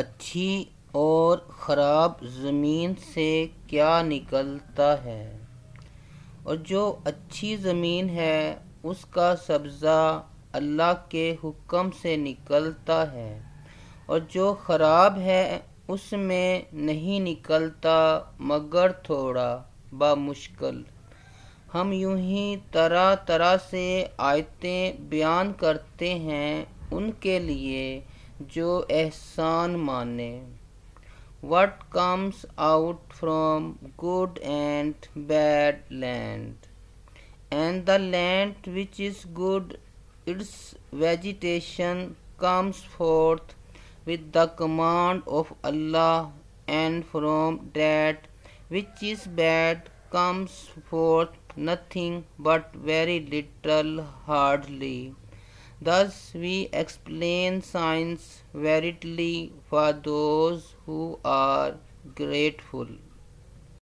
अच्छी और ख़राब ज़मीन से क्या निकलता है और जो अच्छी ज़मीन है उसका सब्ज़ा अल्लाह के हुक्म से निकलता है और जो ख़राब है उसमें नहीं निकलता मगर थोड़ा बामुश्किल हम यूं ही तरह तरह से आयतें बयान करते हैं उनके लिए जो एहसान माने what comes out from good and bad land and the land which is good its vegetation comes forth with the command of allah and from that which is bad comes forth nothing but very little hardly Thus we explain science veritably for those who are grateful.